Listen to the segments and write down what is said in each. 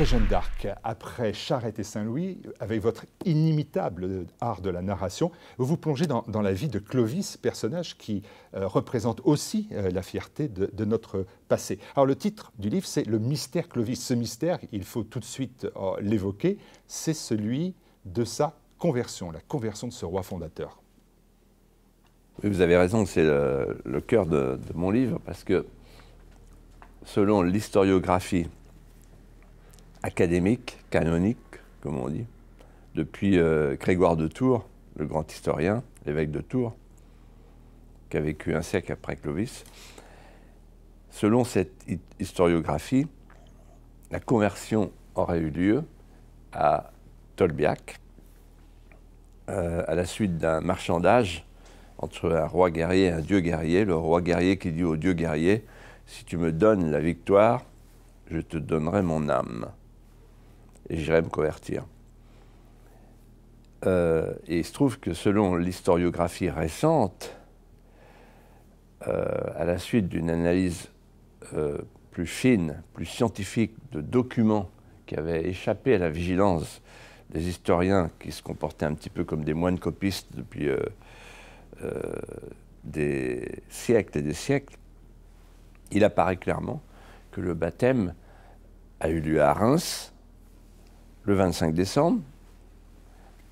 après Jeanne d'Arc, après Charette et Saint-Louis, avec votre inimitable art de la narration, vous vous plongez dans, la vie de Clovis, personnage qui euh, représente aussi euh, la fierté de, notre passé. Alors le titre du livre, c'est Le mystère Clovis. Ce mystère, il faut tout de suite euh, l'évoquer, c'est celui de sa conversion, la conversion de ce roi fondateur. Oui, vous avez raison, c'est le, cœur de, de mon livre, parce que selon l'historiographie académique, canonique, comme on dit, depuis euh, Grégoire de Tours, le grand historien, l'évêque de Tours, qui a vécu un siècle après Clovis. Selon cette historiographie, la conversion aurait eu lieu à Tolbiac, euh, à la suite d'un marchandage entre un roi guerrier et un dieu guerrier. Le roi guerrier qui dit au dieu guerrier, si tu me donnes la victoire, je te donnerai mon âme et j'irai me convertir. Euh, et il se trouve que selon l'historiographie récente, euh, à la suite d'une analyse euh, plus fine, plus scientifique de documents qui avaient échappé à la vigilance des historiens qui se comportaient un petit peu comme des moines copistes depuis des siècles et des siècles, il apparaît clairement que le baptême a eu lieu à Reims, le 25 décembre,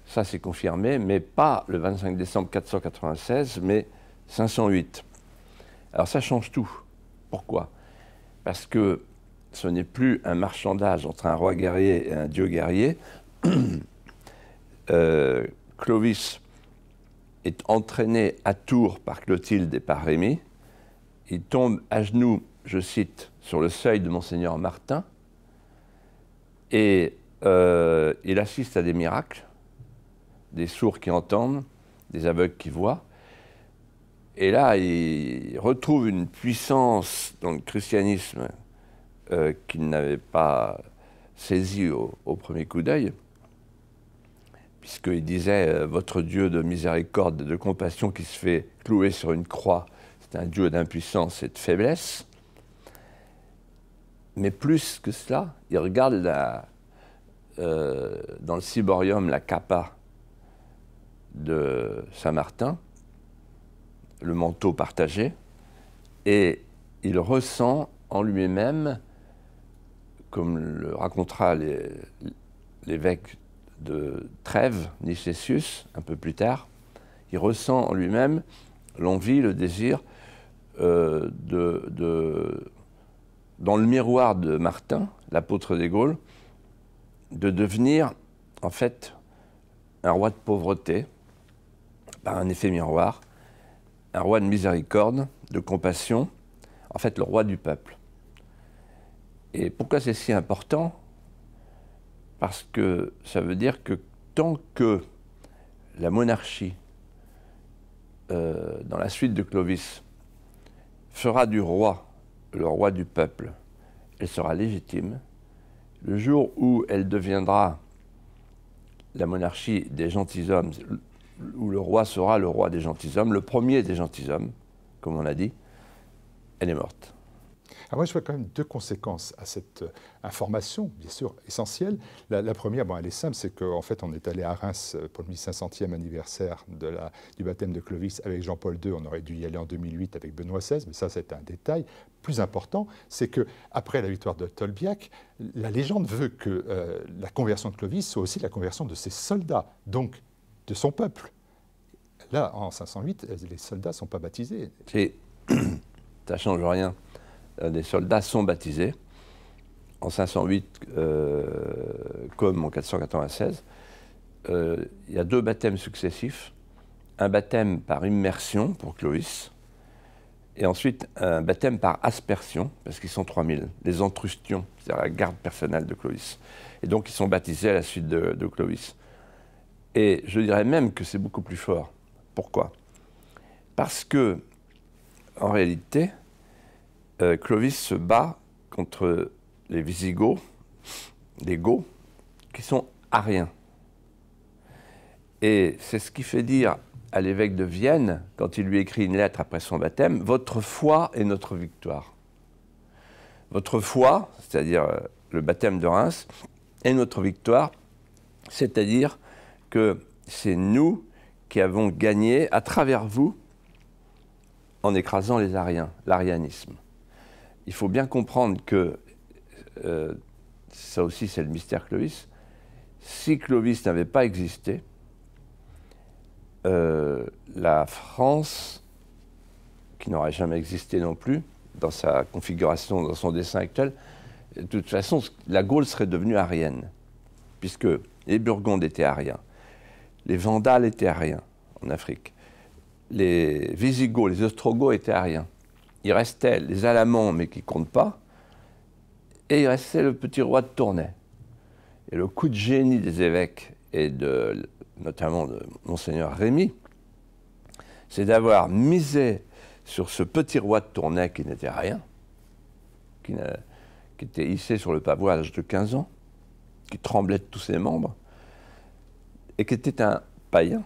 ça c'est confirmé, mais pas le 25 décembre 496, mais 508. Alors ça change tout. Pourquoi Parce que ce n'est plus un marchandage entre un roi guerrier et un dieu guerrier. Euh, Clovis est entraîné à Tours par Clotilde et par Rémy. Il tombe à genoux, je cite, sur le seuil de Monseigneur Martin. Et euh, il assiste à des miracles, des sourds qui entendent, des aveugles qui voient. Et là, il retrouve une puissance dans le christianisme euh, qu'il n'avait pas saisi au, premier coup d'œil, puisqu'il disait euh, Votre Dieu de miséricorde et de compassion qui se fait clouer sur une croix, c'est un Dieu d'impuissance et de faiblesse. Mais plus que cela, il regarde la, euh, dans le ciborium, la capa de Saint-Martin, le manteau partagé, et il ressent en lui-même, comme le racontera l'évêque de Trèves, Nicétius, un peu plus tard, il ressent en lui-même l'envie, le désir euh, dans le miroir de Martin, l'apôtre des Gaules, de devenir, en fait, un roi de pauvreté, par un effet miroir, un roi de miséricorde, de compassion, en fait le roi du peuple. Et pourquoi c'est si important Parce que ça veut dire que tant que la monarchie, euh, dans la suite de Clovis, fera du roi le roi du peuple, elle sera légitime, le jour où elle deviendra la monarchie des gentilshommes, où le roi sera le roi des gentilshommes, le premier des gentilshommes, comme on l'a dit, elle est morte. Alors ah, moi, je vois quand même deux conséquences à cette euh, information, bien sûr, essentielle. La, première, bon, elle est simple, c'est qu'en fait, on est allé à Reims pour le 1500e anniversaire du baptême de Clovis avec Jean-Paul II. On aurait dû y aller en 2008 avec Benoît XVI, mais ça, c'est un détail. Plus important, c'est que après la victoire de Tolbiac, la légende veut que euh, la conversion de Clovis soit aussi la conversion de ses soldats, donc de son peuple. Là, en 508, les soldats ne sont pas baptisés. Ça change rien des soldats sont baptisés en 508 euh, comme en 496. Euh, il y a deux baptêmes successifs. Un baptême par immersion pour Clovis, et ensuite un baptême par aspersion, parce qu'ils sont 3000, les entrustions, c'est-à-dire la garde personnelle de Clovis. Et donc ils sont baptisés à la suite de, de Clovis. Et je dirais même que c'est beaucoup plus fort. Pourquoi Parce que, en réalité, euh, Clovis se bat contre les Visigoths, les Goths, qui sont ariens. Et c'est ce qui fait dire à l'évêque de Vienne, quand il lui écrit une lettre après son baptême, Votre foi est notre victoire. Votre foi, c'est-à-dire euh, le baptême de Reims, est notre victoire, c'est-à-dire que c'est nous qui avons gagné à travers vous en écrasant les Ariens, l'arianisme il faut bien comprendre que, euh, ça aussi c'est le mystère Clovis, si Clovis n'avait pas existé, euh, la France, qui n'aurait jamais existé non plus, dans sa configuration, dans son dessin actuel, de toute façon, la Gaule serait devenue arienne, puisque les Burgondes étaient ariens, les Vandales étaient ariens en Afrique, les Visigoths, les Ostrogoths étaient ariens il restait les Alamans, mais qui comptent pas, et il restait le petit roi de Tournai. Et le coup de génie des évêques, et de, notamment de Monseigneur Rémy, c'est d'avoir misé sur ce petit roi de Tournai qui n'était rien, qui, était hissé sur le pavois à l'âge de 15 ans, qui tremblait de tous ses membres, et qui était un païen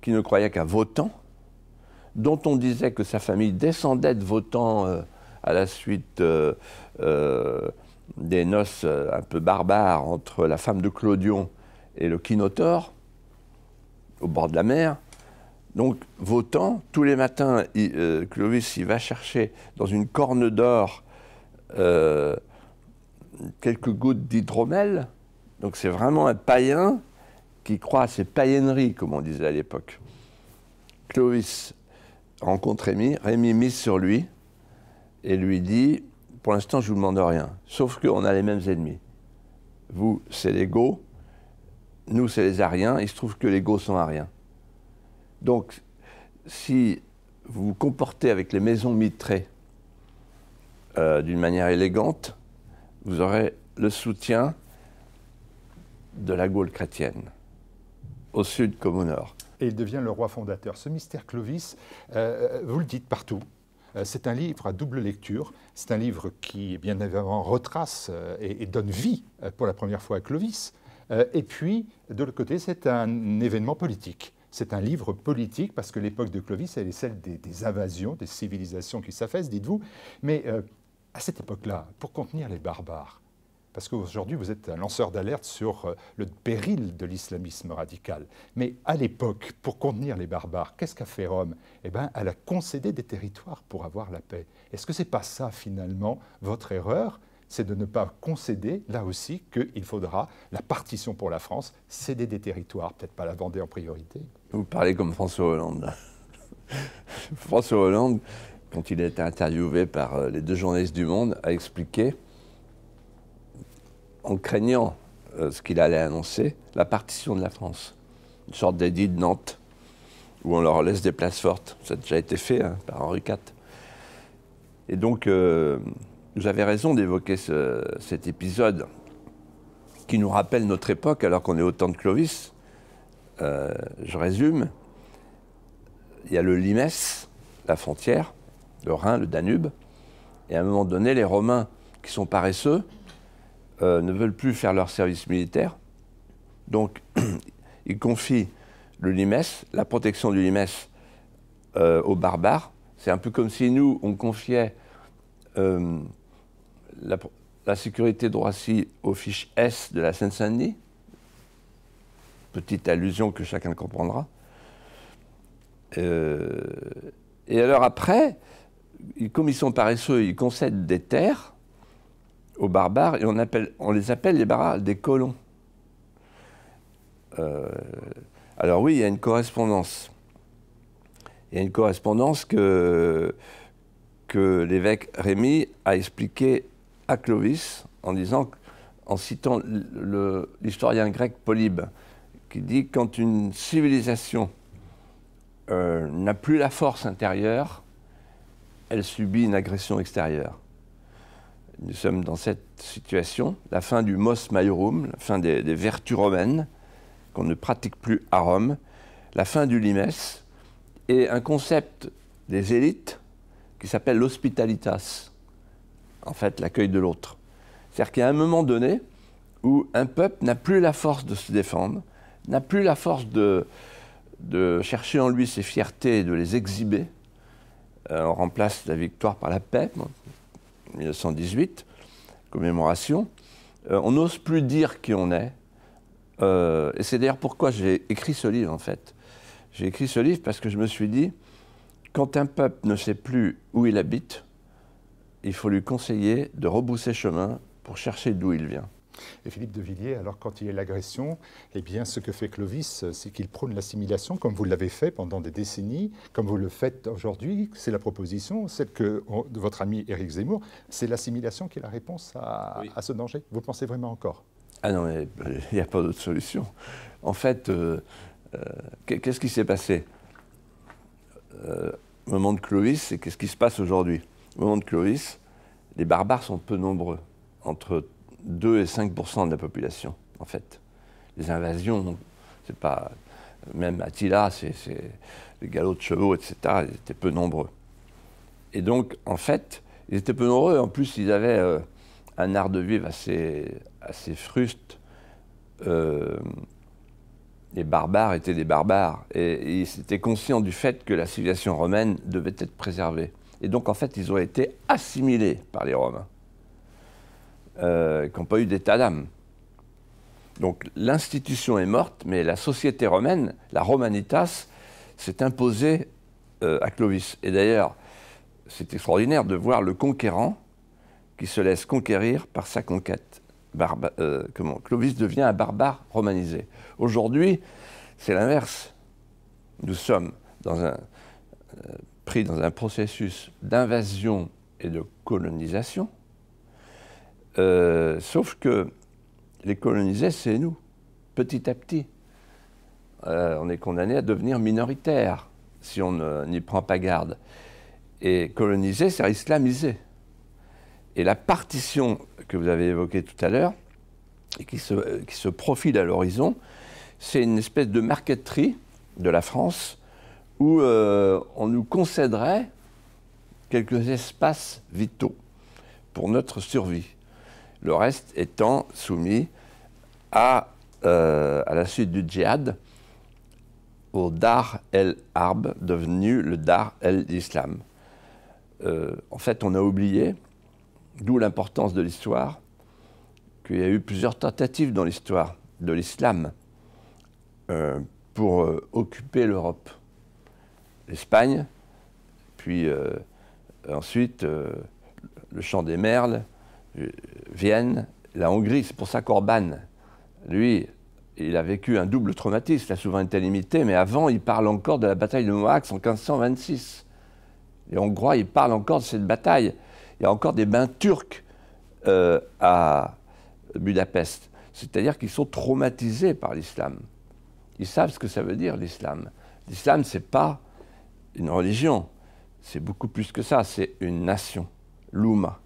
qui ne croyait qu'à votants, dont on disait que sa famille descendait de euh, à la suite euh, euh, des noces un peu barbares entre la femme de Clodion et le kinotor au bord de la mer. Donc, votant, tous les matins, Clovis y va chercher dans une corne d'or quelques gouttes d'hydromel. Donc, c'est vraiment un païen qui croit à ses païenneries, comme on disait à l'époque. Clovis rencontre Rémi, Rémi mise sur lui et lui dit Pour l'instant, je ne vous demande rien, sauf qu'on a les mêmes ennemis. Vous, c'est les Gaux, nous, c'est les Ariens, il se trouve que les Gaux sont Ariens. Donc, si vous vous comportez avec les maisons mitrées euh, d'une manière élégante, vous aurez le soutien de la Gaule chrétienne, au sud comme au nord et il devient le roi fondateur. Ce mystère Clovis, euh, euh, vous le dites partout, euh, c'est un livre à double lecture. C'est un livre qui, bien évidemment, retrace et, donne vie pour la première fois à Clovis. et puis, de l'autre côté, c'est un événement politique. C'est un livre politique parce que l'époque de Clovis, elle est celle des, invasions, des civilisations qui s'affaissent, dites-vous. Mais à cette époque-là, pour contenir les barbares, parce qu'aujourd'hui, vous êtes un lanceur d'alerte sur euh, le péril de l'islamisme radical. Mais à l'époque, pour contenir les barbares, qu'est-ce qu'a fait Rome Eh bien, elle a concédé des territoires pour avoir la paix. Est-ce que ce n'est pas ça, finalement, votre erreur C'est de ne pas concéder, là aussi, qu'il faudra la partition pour la France, céder des territoires, peut-être pas la Vendée en priorité. Vous parlez comme François Hollande. François Hollande, quand il a été interviewé par euh, les deux journalistes du Monde, a expliqué en craignant euh, ce qu'il allait annoncer, la partition de la France, une sorte d'édit de Nantes, où on leur laisse des places fortes. Ça a déjà été fait hein, par Henri IV. Et donc, euh, vous avez raison d'évoquer cet épisode qui nous rappelle notre époque, alors qu'on est au temps de Clovis. Euh, je résume. Il y a le Limes, la frontière, le Rhin, le Danube. Et à un moment donné, les Romains, qui sont paresseux, euh, ne veulent plus faire leur service militaire. Donc, ils confient le limes, la protection du limes euh, aux barbares. C'est un peu comme si nous, on confiait euh, la, la, sécurité de Roissy aux fiches S de la Seine-Saint-Denis. Petite allusion que chacun comprendra. et alors après, comme ils sont paresseux, ils concèdent des terres aux barbares et on, les appelle les barbares des colons. Euh, alors oui, il y a une correspondance. Il y a une correspondance que, que l'évêque Rémi a expliquée à Clovis en disant, en citant l'historien grec Polybe, qui dit quand une civilisation euh, n'a plus la force intérieure, elle subit une agression extérieure nous sommes dans cette situation, la fin du mos maiorum, la fin des, vertus romaines qu'on ne pratique plus à Rome, la fin du limes, et un concept des élites qui s'appelle l'hospitalitas, en fait l'accueil de l'autre. C'est-à-dire qu'il y a un moment donné où un peuple n'a plus la force de se défendre, n'a plus la force de, chercher en lui ses fiertés et de les exhiber. Euh, on remplace la victoire par la paix. 1918, commémoration, euh, on n'ose plus dire qui on est. Euh, et c'est d'ailleurs pourquoi j'ai écrit ce livre, en fait. J'ai écrit ce livre parce que je me suis dit, quand un peuple ne sait plus où il habite, il faut lui conseiller de rebousser chemin pour chercher d'où il vient. Et Philippe de Villiers, alors quand il est l'agression, eh bien ce que fait Clovis, c'est qu'il prône l'assimilation, comme vous l'avez fait pendant des décennies, comme vous le faites aujourd'hui. C'est la proposition, celle que de votre ami Éric Zemmour. C'est l'assimilation qui est la réponse à, ce danger. Vous pensez vraiment encore Ah non, euh, il n'y a pas d'autre solution. En fait, euh, euh, qu'est-ce qui s'est passé au moment de Clovis et qu'est-ce qui se passe aujourd'hui Au moment de Clovis, les barbares sont peu nombreux. Entre 2 et 5 de la population, en fait. Les invasions, c'est pas. Même Attila, c'est les galops de chevaux, etc., ils étaient peu nombreux. Et donc, en fait, ils étaient peu nombreux. En plus, ils avaient euh, un art de vivre assez, assez fruste. Euh, les barbares étaient des barbares. Et, ils étaient conscients du fait que la civilisation romaine devait être préservée. Et donc, en fait, ils ont été assimilés par les Romains. Euh, qui n'ont pas eu d'état d'âme. Donc l'institution est morte, mais la société romaine, la Romanitas, s'est imposée euh, à Clovis. Et d'ailleurs, c'est extraordinaire de voir le conquérant qui se laisse conquérir par sa conquête. Euh, Clovis devient un barbare romanisé. Aujourd'hui, c'est l'inverse. Nous sommes pris dans un processus d'invasion et de colonisation euh, sauf que les colonisés, c'est nous, petit à petit. Euh, on est condamné à devenir minoritaire si on n'y prend pas garde. Et coloniser, c'est islamiser. Et la partition que vous avez évoquée tout à l'heure, et qui se, profile à l'horizon, c'est une espèce de marqueterie de la France où euh, on nous concéderait quelques espaces vitaux pour notre survie le reste étant soumis à, euh, à la suite du djihad au Dar el arb devenu le Dar el-Islam. Euh, en fait, on a oublié, d'où l'importance de l'histoire, qu'il y a eu plusieurs tentatives dans l'histoire de l'islam euh, pour occuper l'Europe. L'Espagne, puis ensuite le champ des Merles, Vienne, la Hongrie. C'est pour ça qu'Orban, lui, il a vécu un double traumatisme, la souveraineté limitée, mais avant, il parle encore de la bataille de Moax en 1526. Les Hongrois, ils parlent encore de cette bataille. Il y a encore des bains turcs euh, à Budapest. C'est-à-dire qu'ils sont traumatisés par l'islam. Ils savent ce que ça veut dire, l'islam. L'islam, c'est pas une religion. C'est beaucoup plus que ça. C'est une nation. L'Ouma.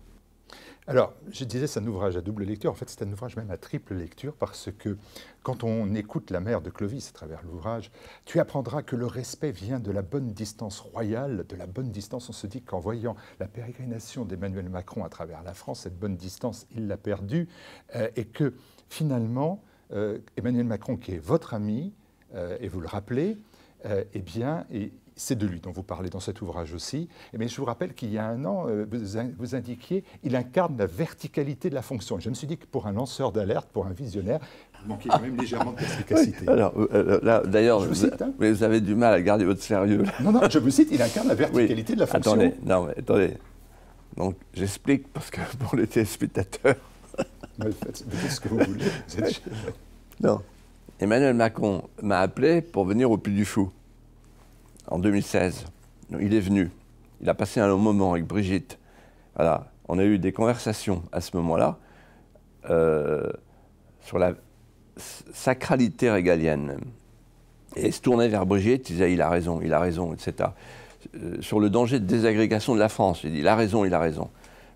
Alors, je disais, c'est un ouvrage à double lecture. En fait, c'est un ouvrage même à triple lecture parce que quand on écoute la mère de Clovis à travers l'ouvrage, tu apprendras que le respect vient de la bonne distance royale. De la bonne distance, on se dit qu'en voyant la pérégrination d'Emmanuel Macron à travers la France, cette bonne distance, il l'a perdue euh, et que finalement, euh, Emmanuel Macron, qui est votre ami, euh, et vous le rappelez, euh, eh bien, et c'est de lui dont vous parlez dans cet ouvrage aussi. Mais je vous rappelle qu'il y a un an, euh, vous indiquiez, il incarne la verticalité de la fonction. je me suis dit que pour un lanceur d'alerte, pour un visionnaire, il manquait quand même légèrement de perspicacité. alors, euh, là, d'ailleurs, vous, hein. vous, avez du mal à garder votre sérieux. Non, non, je vous cite, il incarne la verticalité de la fonction. Attendez, non, mais attendez. Donc, j'explique parce que pour les téléspectateurs. Vous faites, ce que vous voulez. Non. Emmanuel Macron m'a appelé pour venir au Puy du Fou en 2016. Il est venu. Il a passé un long moment avec Brigitte. On a eu des conversations à ce moment-là euh, sur la sacralité régalienne. Et se tournait vers Brigitte, il disait il a raison, il a raison, etc. Euh, sur le danger de désagrégation de la France, il dit il a raison, il a raison.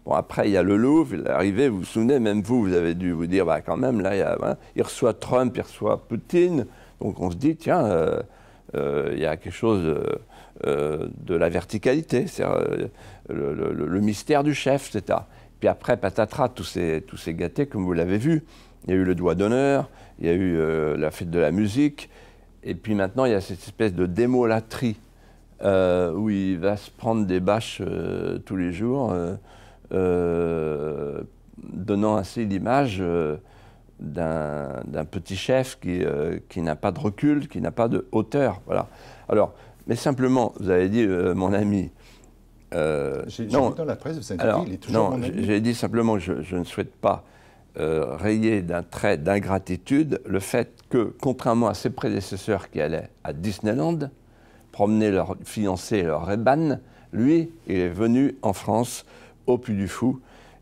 Bon, après, il y a le Louvre, l'arrivée, vous vous souvenez, même vous, vous avez dû vous dire, bah, quand même, là, il, hein, reçoit Trump, il reçoit Poutine. Donc on se dit, tiens, euh, euh, il y a quelque chose euh, de, la verticalité, c'est le, le, mystère du chef, etc. Puis après, patatras, tous ces, tous ces comme vous l'avez vu. Il y a eu le doigt d'honneur, il y a eu la fête de la musique, et puis maintenant, il y a cette espèce de démolatrie où il va se prendre des bâches tous les jours. Euh, donnant ainsi l'image euh, d'un petit chef qui, euh, qui n'a pas de recul, qui n'a pas de hauteur. Voilà. Alors, mais simplement, vous avez dit, mon ami, j'ai la Non, j'ai dit simplement, je, ne souhaite pas rayer d'un trait d'ingratitude le fait que, contrairement à ses prédécesseurs qui allaient à Disneyland, promener leur fiancée et leur rébanne, lui, il est venu en France au Puy du Fou.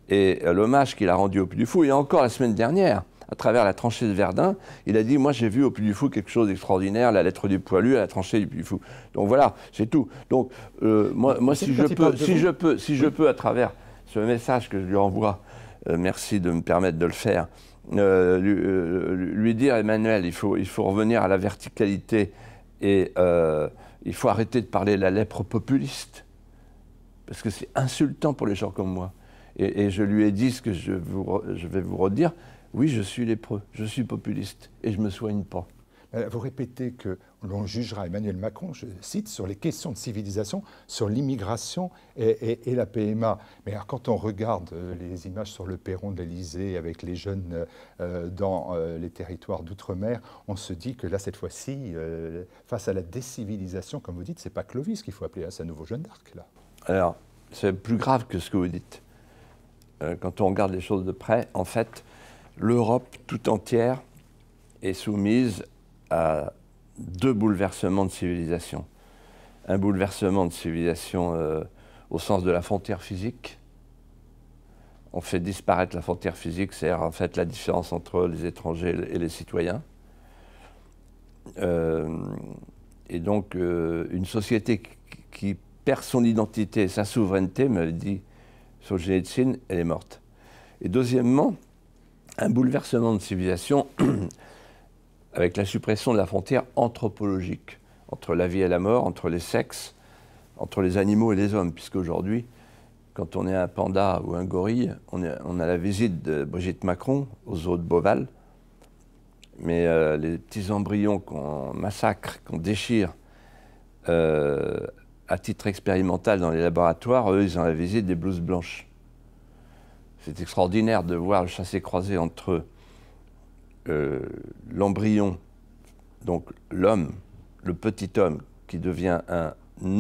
Et euh, l'hommage qu'il a rendu au Puy du Fou, et encore la semaine dernière, à travers la tranchée de Verdun, il a dit Moi, j'ai vu au Puy du Fou quelque chose d'extraordinaire, la lettre du poilu à la tranchée du Puy du Fou. Donc voilà, c'est tout. Donc, euh, moi, si, je peux, si, je peux, si je peux, à travers ce message que je lui envoie, euh, merci de me permettre de le faire, lui, dire Emmanuel, il faut, il faut revenir à la verticalité et il faut arrêter de parler de la lèpre populiste parce que c'est insultant pour les gens comme moi. Et, je lui ai dit ce que je, je vais vous redire, oui, je suis lépreux, je suis populiste, et je ne me soigne pas. Euh, vous répétez que l'on jugera Emmanuel Macron, je cite, sur les questions de civilisation, sur l'immigration et, la PMA. Mais alors, quand on regarde euh, les images sur le perron de l'Elysée avec les jeunes euh, dans les territoires d'outre-mer, on se dit que là, cette fois-ci, face à la décivilisation, comme vous dites, c'est pas Clovis qu'il faut appeler à hein, sa nouveau Jeanne d'Arc, là. Alors, c'est plus grave que ce que vous dites. Euh, quand on regarde les choses de près, en fait, l'Europe tout entière est soumise à deux bouleversements de civilisation. Un bouleversement de civilisation euh, au sens de la frontière physique. On fait disparaître la frontière physique, c'est-à-dire en fait la différence entre les étrangers et les citoyens. Euh, et donc une société qui perd son identité, sa souveraineté, me dit Solzhenitsyn, elle est morte. Et deuxièmement, un bouleversement de civilisation avec la suppression de la frontière anthropologique entre la vie et la mort, entre les sexes, entre les animaux et les hommes, puisqu'aujourd'hui, quand on est un panda ou un gorille, on, a la visite de Brigitte Macron aux eaux de Beauval, mais euh, les petits embryons qu'on massacre, qu'on déchire, euh, à titre expérimental dans les laboratoires, eux, ils ont avaient visé des blouses blanches. C'est extraordinaire de voir le chassé-croisé entre euh, l'embryon, donc l'homme, le petit homme, qui devient un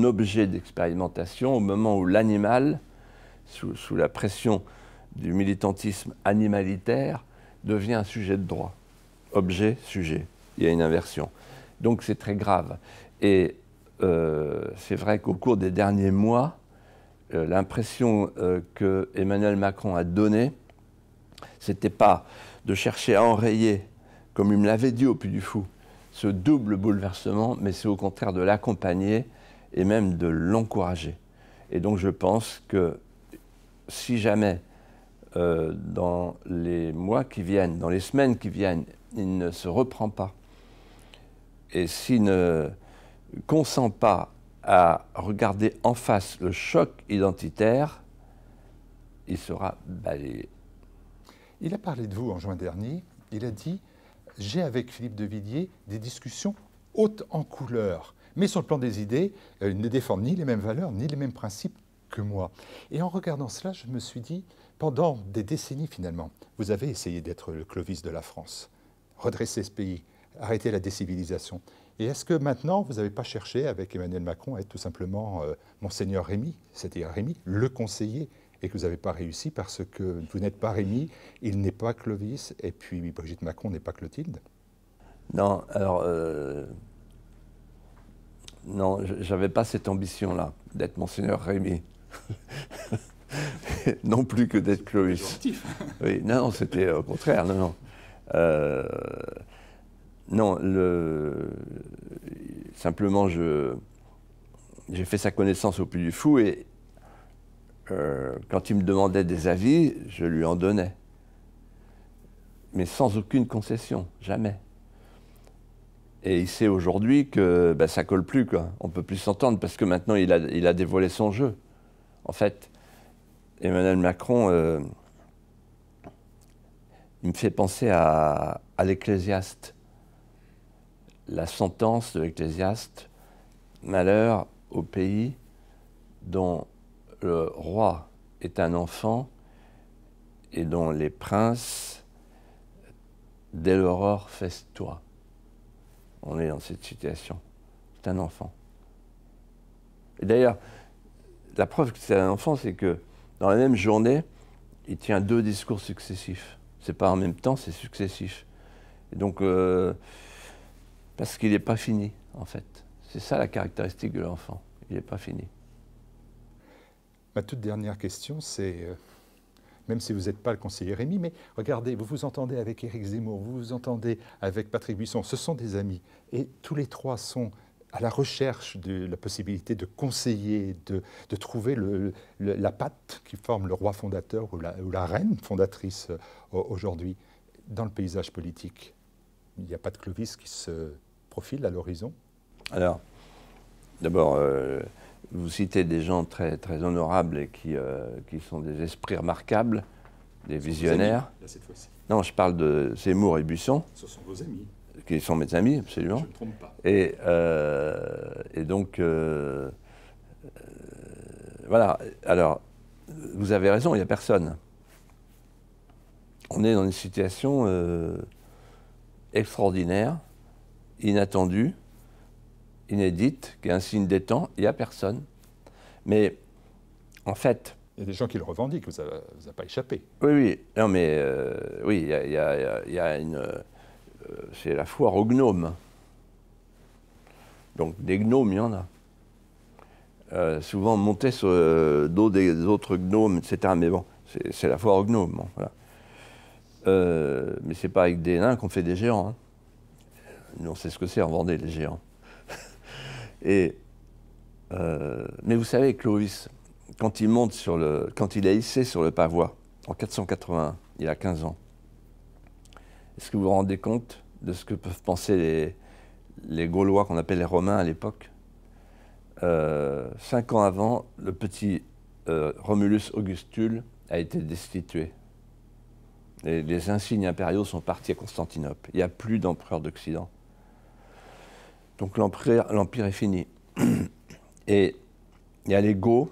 objet d'expérimentation au moment où l'animal, sous, sous la pression du militantisme animalitaire, devient un sujet de droit. Objet, sujet. Il y a une inversion. Donc c'est très grave. Et euh, c'est vrai qu'au cours des derniers mois, euh, l'impression euh, que Emmanuel Macron a donnée, c'était pas de chercher à enrayer, comme il me l'avait dit au Puy du Fou, ce double bouleversement, mais c'est au contraire de l'accompagner et même de l'encourager. Et donc je pense que si jamais dans les mois qui viennent, dans les semaines qui viennent, il ne se reprend pas, et s'il ne consent pas à regarder en face le choc identitaire, il sera balayé. Il a parlé de vous en juin dernier. Il a dit J'ai avec Philippe de Villiers des discussions hautes en couleur, mais sur le plan des idées, euh, il ne défend ni les mêmes valeurs, ni les mêmes principes que moi. Et en regardant cela, je me suis dit Pendant des décennies finalement, vous avez essayé d'être le Clovis de la France, redresser ce pays, arrêter la décivilisation. Et est-ce que maintenant, vous n'avez pas cherché avec Emmanuel Macron à être tout simplement euh, Monseigneur Rémy, c'est-à-dire Rémy, le conseiller, et que vous n'avez pas réussi parce que vous n'êtes pas Rémy, il n'est pas Clovis, et puis Brigitte Macron n'est pas Clotilde Non, alors. Euh, non, j'avais pas cette ambition-là d'être Monseigneur Rémy. non plus que d'être Clovis. Oui, non, c'était euh, au contraire, non, non. Non, le... simplement, je... j'ai fait sa connaissance au plus du Fou et euh, quand il me demandait des avis, je lui en donnais. Mais sans aucune concession, jamais. Et il sait aujourd'hui que ben, ça colle plus, quoi. On peut plus s'entendre parce que maintenant il a, il a dévoilé son jeu. En fait, Emmanuel Macron, euh, il me fait penser à l'Ecclésiaste la sentence de l'Ecclésiaste Malheur au pays dont le roi est un enfant et dont les princes, dès l'aurore, festoient. On est dans cette situation. C'est un enfant. Et d'ailleurs, la preuve que c'est un enfant, c'est que dans la même journée, il tient deux discours successifs. C'est pas en même temps, c'est successif. donc, euh, parce qu'il n'est pas fini, en fait. C'est ça la caractéristique de l'enfant. Il n'est pas fini. Ma toute dernière question, c'est, euh, même si vous n'êtes pas le conseiller Rémi, mais regardez, vous vous entendez avec Éric Zemmour, vous vous entendez avec Patrick Buisson, ce sont des amis. Et tous les trois sont à la recherche de la possibilité de conseiller, de, trouver la patte qui forme le roi fondateur ou la, reine fondatrice euh, aujourd'hui dans le paysage politique. Il n'y a pas de Clovis qui se profil à l'horizon Alors, d'abord, euh, vous citez des gens très, très honorables et qui, euh, qui sont des esprits remarquables, des visionnaires. non, je parle de Seymour et Buisson. Ce sont vos amis. Qui sont mes amis, absolument. Je ne me trompe pas. Et, euh, et donc, voilà. Alors, vous avez raison, il n'y a personne. On est dans une situation extraordinaire inattendu, inédite, qui est un signe des temps, il n'y a personne. Mais en fait. Il y a des gens qui le revendiquent, vous n'avez pas échappé. Oui, oui, non, mais euh, oui, il y, a une. Euh, c'est la foire aux gnomes. Donc des gnomes, il y en a. Euh, souvent montés sur le dos des autres gnomes, etc. Mais bon, c'est la foire aux gnomes. Mais hein, ce mais c'est pas avec des nains qu'on fait des géants. Hein on sait ce que c'est en Vendée, les géants. Euh, mais vous savez, Clovis, quand il, monte sur le, quand il est hissé sur le pavois, en 481, il a 15 ans, est-ce que vous vous rendez compte de ce que peuvent penser les, Gaulois qu'on appelle les Romains à l'époque euh, Cinq ans avant, le petit euh, Romulus Augustule a été destitué. les insignes impériaux sont partis à Constantinople. Il n'y a plus d'empereur d'Occident. Donc l'empire est fini. Et il y a les Goths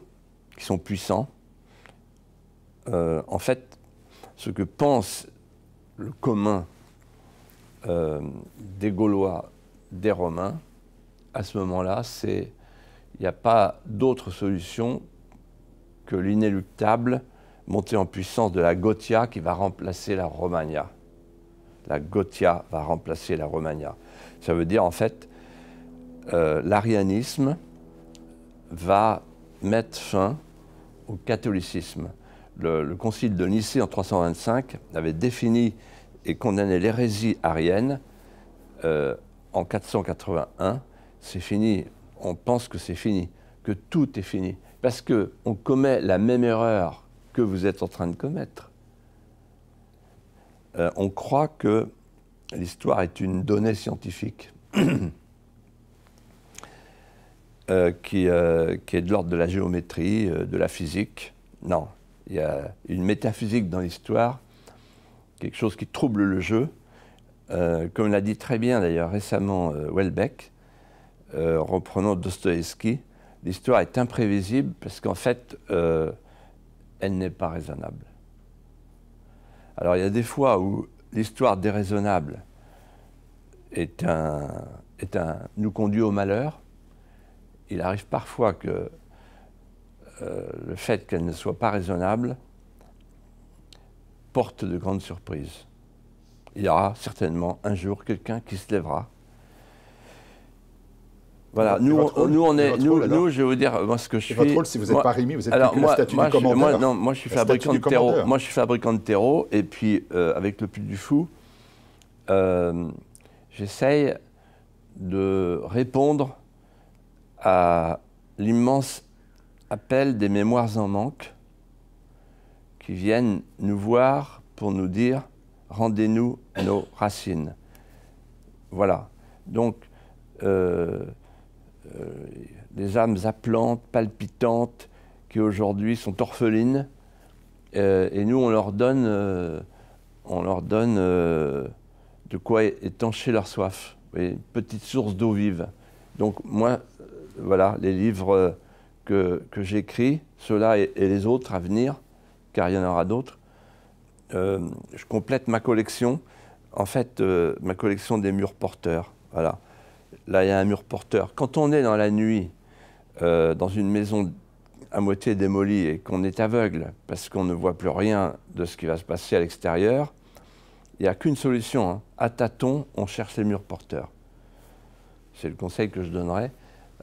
qui sont puissants. Euh, en fait, ce que pense le commun euh, des Gaulois, des Romains, à ce moment-là, c'est il n'y a pas d'autre solution que l'inéluctable montée en puissance de la Gothia qui va remplacer la Romagna. La Gothia va remplacer la Romagna. Ça veut dire en fait euh, l'arianisme va mettre fin au catholicisme. Le, concile de Nicée en 325 avait défini et condamné l'hérésie arienne euh, en 481. C'est fini, on pense que c'est fini, que tout est fini, parce qu'on commet la même erreur que vous êtes en train de commettre. Euh, on croit que l'histoire est une donnée scientifique. Euh, euh, qui, est de l'ordre de la géométrie, euh, de la physique. Non, il y a une métaphysique dans l'histoire, quelque chose qui trouble le jeu. comme l'a dit très bien d'ailleurs récemment Welbeck, reprenant Dostoevsky, l'histoire est imprévisible parce qu'en fait, elle n'est pas raisonnable. Alors il y a des fois où l'histoire déraisonnable est un, est un, nous conduit au malheur, il arrive parfois que euh, le fait qu'elle ne soit pas raisonnable porte de grandes surprises. Il y aura certainement un jour quelqu'un qui se lèvera. Voilà, nous, nous, on est, je vais vous dire, moi, ce que je suis. votre rôle, si vous n'êtes pas Rémi, vous êtes alors, plus moi, que moi, Moi, non, moi, je suis fabricant de terreau. Moi, je suis fabricant de terreau, et puis, euh, avec le plus du Fou, euh, j'essaye de répondre à l'immense appel des mémoires en manque qui viennent nous voir pour nous dire rendez-nous nos racines. Voilà. Donc, euh, euh, des âmes appelantes, palpitantes, qui aujourd'hui sont orphelines, euh, et nous, on leur donne, on leur donne de quoi étancher leur soif, une petite source d'eau vive. Donc, moi, voilà, les livres euh, que, j'écris, ceux-là et, les autres à venir, car il y en aura d'autres. Euh, je complète ma collection, en fait, euh, ma collection des murs porteurs. Voilà. Là, il y a un mur porteur. Quand on est dans la nuit, dans une maison à moitié démolie et qu'on est aveugle parce qu'on ne voit plus rien de ce qui va se passer à l'extérieur, il n'y a qu'une solution. Hein. À tâtons, on cherche les murs porteurs. C'est le conseil que je donnerais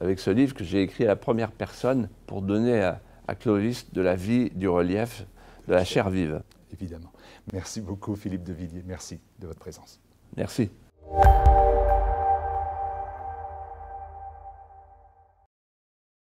avec ce livre que j'ai écrit à la première personne pour donner à, à Clovis de la vie, du relief, de la chair vive. Évidemment. Merci beaucoup Philippe de Villiers. Merci de votre présence. Merci.